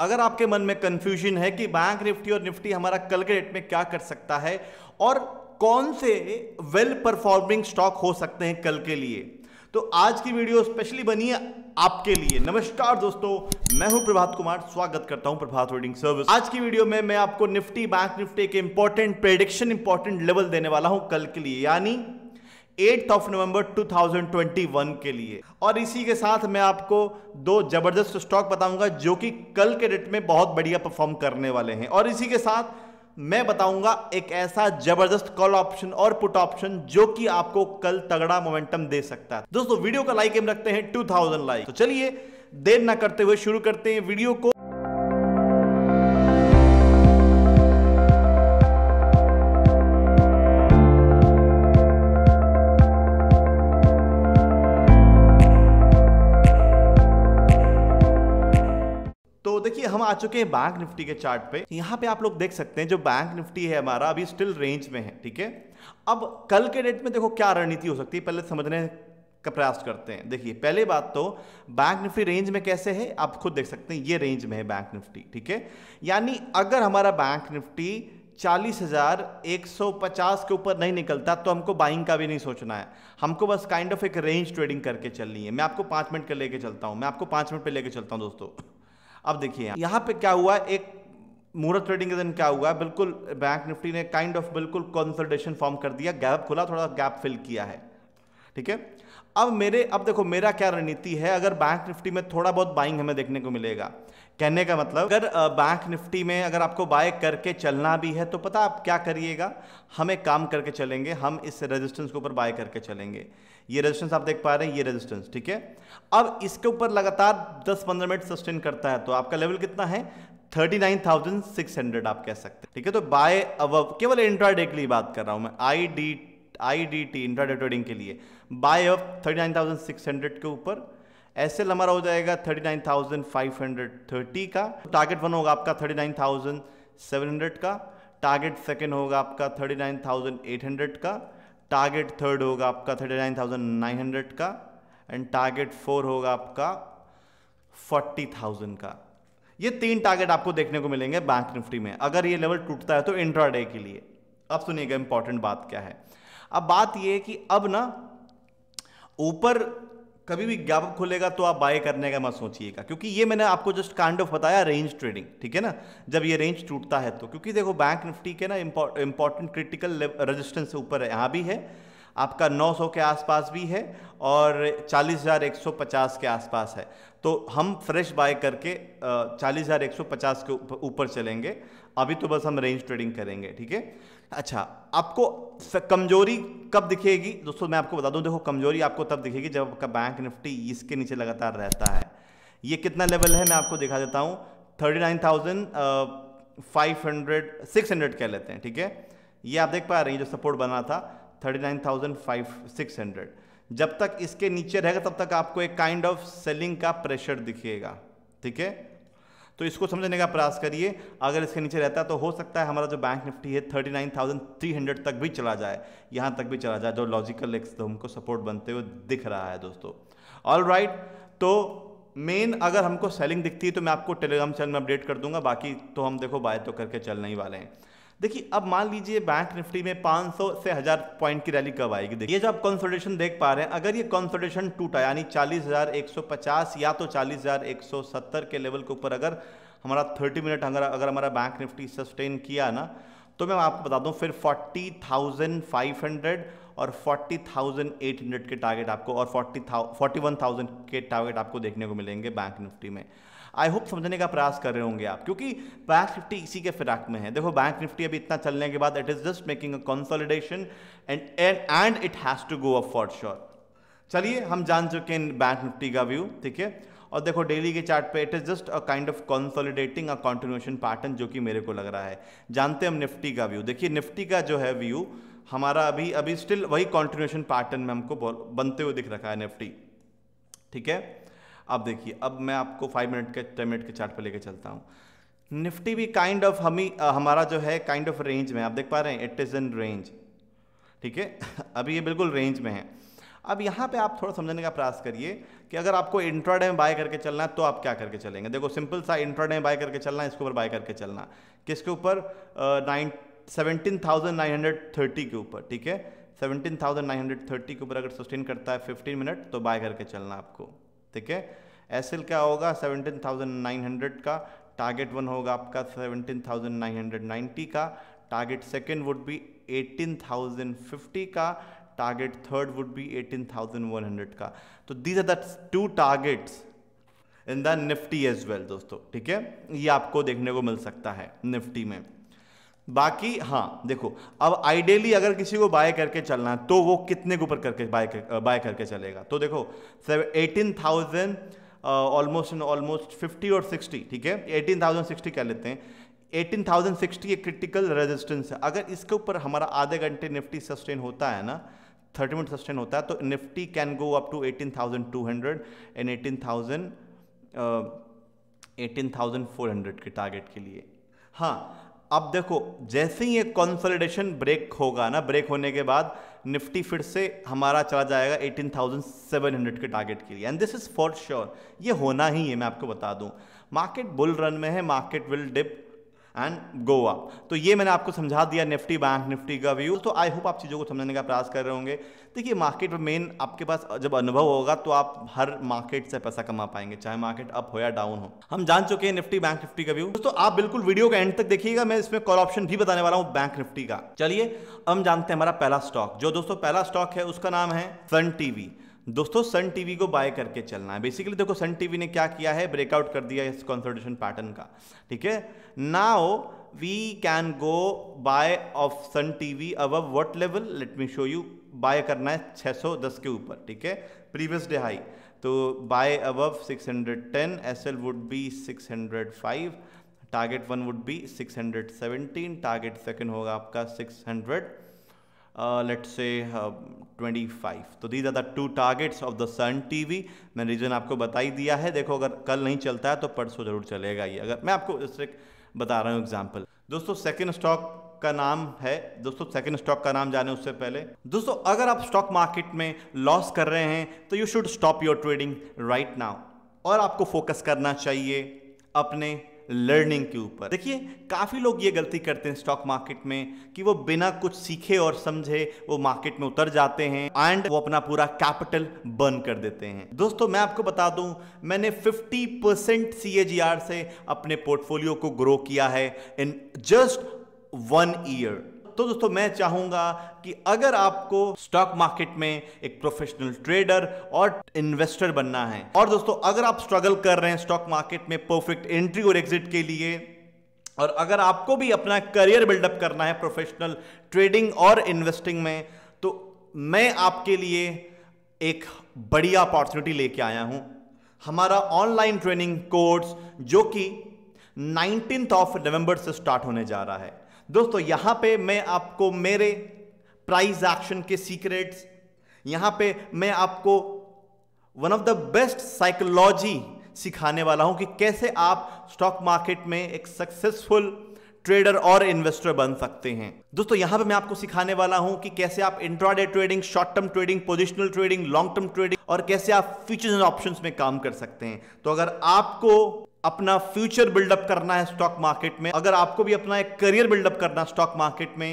अगर आपके मन में कंफ्यूजन है कि बैंक निफ्टी और निफ्टी हमारा कल के डेट में क्या कर सकता है और कौन से वेल परफॉर्मिंग स्टॉक हो सकते हैं कल के लिए तो आज की वीडियो स्पेशली बनी है आपके लिए नमस्कार दोस्तों मैं हूं प्रभात कुमार स्वागत करता हूं प्रभात होल्डिंग सर्विस आज की वीडियो में मैं आपको निफ्टी बैंक निफ्टी के इंपॉर्टेंट प्रेडिक्शन इंपॉर्टेंट लेवल देने वाला हूं कल के लिए यानी एट ऑफ नवंबर 2021 के लिए और इसी के साथ मैं आपको दो जबरदस्त स्टॉक बताऊंगा जो कि कल के डेट में बहुत बढ़िया परफॉर्म करने वाले हैं और इसी के साथ मैं बताऊंगा एक ऐसा जबरदस्त कॉल ऑप्शन और पुट ऑप्शन जो कि आपको कल तगड़ा मोमेंटम दे सकता है दोस्तों वीडियो का लाइक हम रखते हैं 2000 लाइक तो चलिए देर ना करते हुए शुरू करते हैं वीडियो को आ चुके हैं बैंक निफ्टी के चार्ट पे यहाँ पे आप लोग देख सकते हैं जो बैंक निफ्टी है हमारा अभी स्टिल रेंज में है ठीक है अब कल के डेट में देखो क्या रणनीति हो सकती है पहले समझने का प्रयास करते हैं देखिए पहले बात तो बैंक निफ्टी रेंज में कैसे है आप खुद देख सकते हैं ये रेंज में है बैंक निफ्टी ठीक है यानी अगर हमारा बैंक निफ्टी चालीस हजार एक सौ पचास के ऊपर नहीं निकलता तो हमको बाइंग का भी नहीं सोचना है हमको बस काइंड ऑफ एक रेंज ट्रेडिंग करके चलनी है मैं आपको पाँच मिनट का लेके चलता हूँ मैं आपको पाँच मिनट पे लेके चलता हूँ दोस्तों अब देखिए यहाँ पे क्या हुआ एक मुहूर्त ट्रेडिंग के दिन क्या हुआ बिल्कुल बैंक निफ्टी ने काइंड ऑफ बिल्कुल कंसल्टेशन फॉर्म कर दिया गैप खुला थोड़ा गैप फिल किया है ठीक है अब मेरे अब देखो मेरा क्या रणनीति है अगर बैंक निफ्टी में थोड़ा बहुत बाइंग हमें देखने को मिलेगा कहने का मतलब अगर बैंक निफ्टी में अगर आपको बाय करके चलना भी है तो पता आप क्या करिएगा हम एक काम करके चलेंगे हम इस रेजिस्टेंस के ऊपर बाय करके चलेंगे ये रेजिस्टेंस आप देख पा रहे हैं ये रेजिस्टेंस ठीक है अब इसके ऊपर लगातार 10-15 मिनट सस्टेन करता है तो आपका लेवल कितना है 39,600 आप कह सकते हैं ठीक है तो बाय अवव केवल इंट्राडे के लिए बात कर रहा हूं मैं I D I D T intraday trading के लिए बाय अव थर्टी के ऊपर एस एल हमारा हो जाएगा 39,530 का टारगेट वन होगा आपका 39,700 का टारगेट सेकेंड होगा आपका 39,800 का टारगेट थर्ड होगा आपका 39,900 का एंड टारगेट फोर होगा आपका 40,000 का ये तीन टारगेट आपको देखने को मिलेंगे बैंक निफ्टी में अगर ये लेवल टूटता है तो इंट्राडे के लिए अब सुनिएगा इंपॉर्टेंट बात क्या है अब बात ये है कि अब ना ऊपर कभी भी ज्ञापक खुलेगा तो आप बाय करने का मत सोचिएगा क्योंकि ये मैंने आपको जस्ट काइंड ऑफ बताया रेंज ट्रेडिंग ठीक है ना जब ये रेंज टूटता है तो क्योंकि देखो बैंक निफ्टी के ना इंपॉर्टेंट क्रिटिकल रजिस्टेंस से ऊपर है यहाँ भी है आपका 900 के आसपास भी है और 40,150 के आसपास है तो हम फ्रेश बाय करके 40,150 के ऊपर चलेंगे अभी तो बस हम रेंज ट्रेडिंग करेंगे ठीक है अच्छा आपको कमजोरी कब दिखेगी दोस्तों मैं आपको बता दूं देखो कमजोरी आपको तब दिखेगी जब आपका बैंक निफ्टी इसके नीचे लगातार रहता है ये कितना लेवल है मैं आपको दिखा देता हूँ thirty nine thousand five hundred six hundred कह लेते हैं ठीक है ये आप देख पा रहे हैं जो सपोर्ट बना था thirty nine thousand five six hundred जब तक इसके नीचे रहेगा तब तक आपको एक काइंड ऑफ सेलिंग का प्रेशर दिखेगा ठीक है तो इसको समझने का प्रयास करिए अगर इसके नीचे रहता तो हो सकता है हमारा जो बैंक निफ्टी है 39,300 तक भी चला जाए यहाँ तक भी चला जाए जो लॉजिकल एक हमको सपोर्ट बनते हुए दिख रहा है दोस्तों ऑल राइट right, तो मेन अगर हमको सेलिंग दिखती है तो मैं आपको टेलीग्राम चैनल में अपडेट कर दूंगा बाकी तो हम देखो बाय तो करके चलने ही वाले हैं देखिए अब मान लीजिए बैंक निफ्टी में 500 से हजार पॉइंट की रैली कब आएगी देखिए जो आप कंसोलिडेशन देख पा रहे हैं अगर ये कंसोलिडेशन टूटा यानी 40,150 या तो 40,170 के लेवल के ऊपर अगर हमारा 30 मिनट अगर अगर हमारा बैंक निफ्टी सस्टेन किया ना तो मैं आपको बता दूं फिर 40,500 और 40,800 के टारगेट आपको और 40 41,000 के टारगेट आपको देखने को मिलेंगे बैंक निफ्टी में आई होप समझने का प्रयास कर रहे होंगे आप क्योंकि बैंक निफ्टी इसी के फिराक में है देखो बैंक निफ्टी अभी इतना चलने के बाद it is just making a consolidation and and it has to go up for sure चलिए हम जान चुके हैं बैंक निफ्टी का व्यू ठीक है और देखो डेली के चार्ट पे it is just a kind of consolidating a continuation pattern जो कि मेरे को लग रहा है जानते हैं हम निफ्टी का व्यू देखिए निफ्टी का जो है व्यू हमारा अभी अभी स्टिल वही कॉन्टिन्यूशन पैटर्न में हमको बनते हुए दिख रखा है निफ्टी ठीक है अब देखिए अब मैं आपको फाइव मिनट के टेन मिनट के चार्ट पर लेकर चलता हूँ निफ्टी भी काइंड ऑफ हम ही हमारा जो है काइंड ऑफ रेंज में आप देख पा रहे हैं इट इज़ इन रेंज ठीक है अभी ये बिल्कुल रेंज में है अब यहाँ पे आप थोड़ा समझने का प्रयास करिए कि अगर आपको इंट्राडे में बाय करके चलना है तो आप क्या करके चलेंगे देखो सिंपल सा इंट्राडे में बाय करके चलना है इसके ऊपर बाय करके चलना किसके ऊपर nine seventeen thousand nine hundred thirty के ऊपर ठीक है seventeen thousand nine hundred thirty के ऊपर अगर सस्टेन करता है फिफ्टीन मिनट तो बाय करके चलना आपको ठीक है एस क्या होगा 17,900 का टारगेट वन होगा आपका 17,990 का टारगेट सेकेंड वुड बी 18,050 का टारगेट थर्ड वुड बी 18100 का तो these are the two targets in the Nifty as well दोस्तों ठीक है ये आपको देखने को मिल सकता है निफ्टी में बाकी हाँ देखो अब आइडियली अगर किसी को बाय करके चलना है तो वो कितने के ऊपर करके बाय कर, बाय करके चलेगा तो देखो sir eighteen thousand almost almost fifty और सिक्सटी ठीक है एटीन थाउजेंड सिक्सटी कह लेते हैं एटीन थाउजेंड सिक्सटी एक क्रिटिकल रेजिस्टेंस है अगर इसके ऊपर हमारा आधे घंटे निफ्टी सस्टेन होता है ना थर्टी मिनट सस्टेन होता है तो Nifty can go up to eighteen thousand two hundred and eighteen thousand eighteen thousand four hundred के टारगेट के लिए हाँ अब देखो जैसे ही ये कंसोलिडेशन ब्रेक होगा ना ब्रेक होने के बाद निफ्टी फिर से हमारा चला जाएगा 18,700 के टारगेट के लिए and this is for sure ये होना ही है मैं आपको बता दूं मार्केट बुल रन में है मार्केट विल डिप एंड गोवा तो ये मैंने आपको समझा दिया निफ्टी बैंक निफ्टी का व्यू तो आई होप आप चीज़ों को समझने का प्रयास कर रहे होंगे देखिए मार्केट में मेन आपके पास जब अनुभव होगा तो आप हर मार्केट से पैसा कमा पाएंगे चाहे मार्केट अप हो या डाउन हो हम जान चुके हैं निफ्टी बैंक निफ्टी का व्यू तो आप बिल्कुल वीडियो का एंड तक देखिएगा मैं इसमें कॉल ऑप्शन भी बताने वाला हूँ बैंक निफ्टी का चलिए हम जानते हैं हमारा पहला स्टॉक जो दोस्तों पहला स्टॉक है उसका नाम है फ्रंट टीवी दोस्तों सन टीवी को बाय करके चलना है बेसिकली देखो सन टीवी ने क्या किया है ब्रेकआउट कर दिया इस कॉन्सल्टेशन पैटर्न का ठीक है now we can go buy of Sun TV अब what level let me show you buy करना है 610 के ऊपर ठीक है प्रीवियस डे हाई तो buy above 610 L would be 605 target one would be 617 target second होगा आपका hundred let say twenty five तो these are the two targets of the Sun T V मैंने रीज़न आपको बता ही दिया है देखो अगर कल नहीं चलता है तो परसों ज़रूर चलेगा ये अगर मैं आपको इससे बता रहा हूँ एग्जाम्पल दोस्तों सेकेंड स्टॉक का नाम है दोस्तों सेकंड स्टॉक का नाम जाने उससे पहले दोस्तों अगर आप स्टॉक मार्केट में लॉस कर रहे हैं तो you should stop your trading right now और आपको फोकस करना चाहिए अपने लर्निंग के ऊपर देखिए काफ़ी लोग ये गलती करते हैं स्टॉक मार्केट में कि वो बिना कुछ सीखे और समझे वो मार्केट में उतर जाते हैं एंड वो अपना पूरा कैपिटल बर्न कर देते हैं दोस्तों मैं आपको बता दूं मैंने 50 परसेंट सी से अपने पोर्टफोलियो को ग्रो किया है इन जस्ट वन ईयर तो दोस्तों मैं चाहूंगा कि अगर आपको स्टॉक मार्केट में एक प्रोफेशनल ट्रेडर और इन्वेस्टर बनना है और दोस्तों अगर आप स्ट्रगल कर रहे हैं स्टॉक मार्केट में परफेक्ट एंट्री और एग्जिट के लिए और अगर आपको भी अपना करियर बिल्डअप करना है प्रोफेशनल ट्रेडिंग और इन्वेस्टिंग में तो मैं आपके लिए एक बढ़िया अपॉर्चुनिटी लेके आया हूं हमारा ऑनलाइन ट्रेनिंग कोर्स जो कि नाइनटीन ऑफ नवंबर से स्टार्ट होने जा रहा है दोस्तों यहां पे मैं आपको मेरे प्राइज एक्शन के सीक्रेट्स यहां पे मैं आपको one of the best psychology सिखाने वाला हूं कि कैसे आप स्टॉक मार्केट में एक सक्सेसफुल ट्रेडर और इन्वेस्टर बन सकते हैं दोस्तों यहां पे मैं आपको सिखाने वाला हूं कि कैसे आप intraday trading short term trading positional trading long term trading और कैसे आप फ्यूचर एंड ऑप्शन में काम कर सकते हैं तो अगर आपको अपना फ्यूचर बिल्डअप करना है स्टॉक मार्केट में अगर आपको भी अपना एक करियर बिल्डअप करना स्टॉक मार्केट में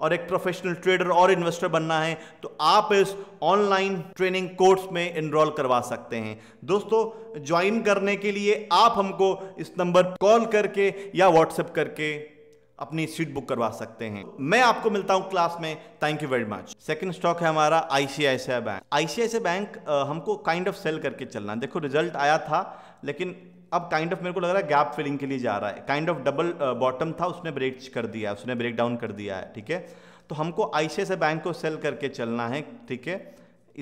और एक प्रोफेशनल ट्रेडर और इन्वेस्टर बनना है तो आप इस ऑनलाइन ट्रेनिंग कोर्स में इनरोल करवा सकते हैं दोस्तों ज्वाइन करने के लिए आप हमको इस नंबर कॉल करके या व्हाट्सएप करके अपनी सीट बुक करवा सकते हैं मैं आपको मिलता हूँ क्लास में thank you very much second stock है हमारा आईसीआईसीआई बैंक आईसीआईसीआई बैंक हमको काइंड ऑफ सेल करके चलना है देखो रिजल्ट आया था लेकिन अब काइंड ऑफ मेरे को लग रहा है गैप फिलिंग के लिए जा रहा है काइंड ऑफ डबल बॉटम था उसने ब्रेक कर दिया उसने ब्रेक डाउन कर दिया है ठीक है तो हमको आईसीआईसीआई बैंक को सेल करके चलना है ठीक है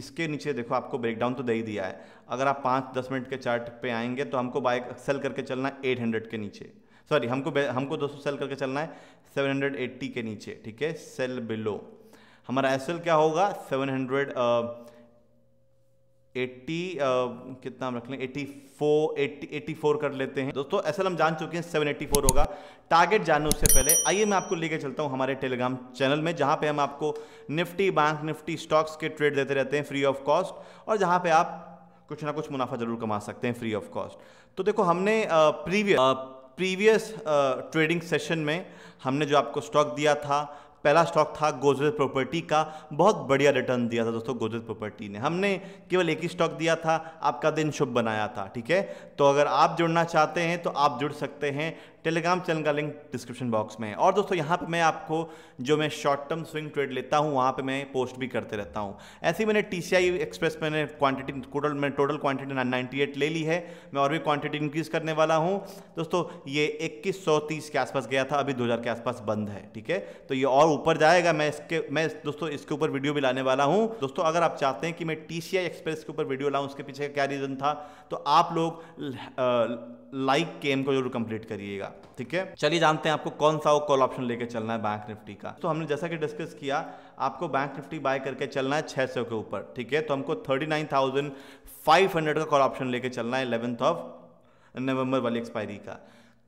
इसके नीचे देखो आपको ब्रेकडाउन तो दे ही दिया है अगर आप पाँच दस मिनट के चार्ट पे आएंगे तो हमको बाइक सेल करके चलना है एट हंड्रेड के नीचे सॉरी हमको हमको दोस्तों सेल करके चलना है 780 के नीचे ठीक है सेल बिलो हमारा एस क्या होगा 700 एट्टी uh, कितना हम रख लें eighty four eighty eighty four कर लेते हैं दोस्तों एस हम जान चुके हैं सेवन एट्टी फोर होगा टारगेट जानने उससे पहले आइए मैं आपको लेके चलता हूँ हमारे टेलीग्राम चैनल में जहाँ पे हम आपको निफ्टी बैंक निफ्टी स्टॉक्स के ट्रेड देते रहते हैं फ्री ऑफ कॉस्ट और जहाँ पर आप कुछ ना कुछ मुनाफा जरूर कमा सकते हैं फ्री ऑफ कॉस्ट तो देखो हमने प्रीवियस प्रीवियस ट्रेडिंग सेशन में हमने जो आपको स्टॉक दिया था पहला स्टॉक था गोजरेज प्रॉपर्टी का बहुत बढ़िया रिटर्न दिया था दोस्तों गोजरेज प्रॉपर्टी ने हमने केवल एक ही स्टॉक दिया था आपका दिन शुभ बनाया था ठीक है तो अगर आप जुड़ना चाहते हैं तो आप जुड़ सकते हैं टेलीग्राम चैनल का लिंक डिस्क्रिप्शन बॉक्स में है और दोस्तों यहाँ पे मैं आपको जो मैं शॉर्ट टर्म स्विंग ट्रेड लेता हूँ वहाँ पे मैं पोस्ट भी करते रहता हूँ ऐसे ही मैंने टी सी आई एक्सप्रेस मैंने क्वांटिटी टोटल मैंने टोटल क्वांटिटी नाइन्टी ले ली है मैं और भी क्वांटिटी इंक्रीज़ करने वाला हूँ दोस्तों ये इक्कीस सौ तीस के आसपास गया था अभी दो हज़ार के आसपास बंद है ठीक है तो ये और ऊपर जाएगा मैं इसके मैं दोस्तों इसके ऊपर वीडियो भी लाने वाला हूँ दोस्तों अगर आप चाहते हैं कि मैं टी सी आई एक्सप्रेस के ऊपर वीडियो लाऊँ उसके पीछे का क्या रीज़न था तो आप लोग लाइक like केम को जरूर कंप्लीट करिएगा ठीक है चलिए जानते हैं आपको कौन सा वो कॉल ऑप्शन लेके चलना है बैंक निफ्टी का तो हमने जैसा कि डिस्कस किया आपको बैंक निफ्टी बाय करके चलना है 600 के ऊपर ठीक है तो हमको 39,500 का कॉल ऑप्शन लेके चलना है इलेवंथ ऑफ नवंबर वाली एक्सपायरी का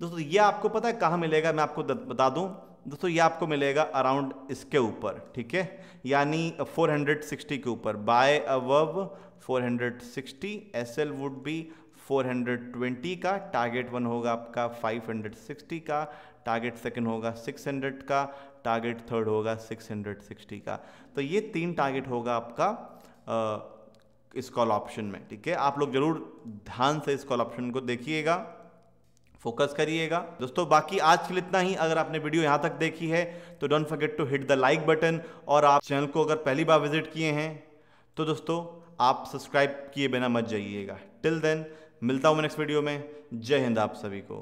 दोस्तों ये आपको पता है कहाँ मिलेगा मैं आपको बता दूँ दोस्तों ये आपको मिलेगा अराउंड इसके ऊपर ठीक है यानी 460 के ऊपर buy above 460 SL would be 420 का टारगेट वन होगा आपका 560 का टारगेट सेकंड होगा 600 का टारगेट थर्ड होगा 660 का तो ये तीन टारगेट होगा आपका आ, इस कॉल ऑप्शन में ठीक है आप लोग जरूर ध्यान से इस कॉल ऑप्शन को देखिएगा फोकस करिएगा दोस्तों बाकी आज के लिए इतना ही अगर आपने वीडियो यहाँ तक देखी है तो don't forget to hit the like button और आप चैनल को अगर पहली बार विजिट किए हैं तो दोस्तों आप सब्सक्राइब किए बिना मत जाइएगा टिल देन मिलता हूँ मैं नेक्स्ट वीडियो में जय हिंद आप सभी को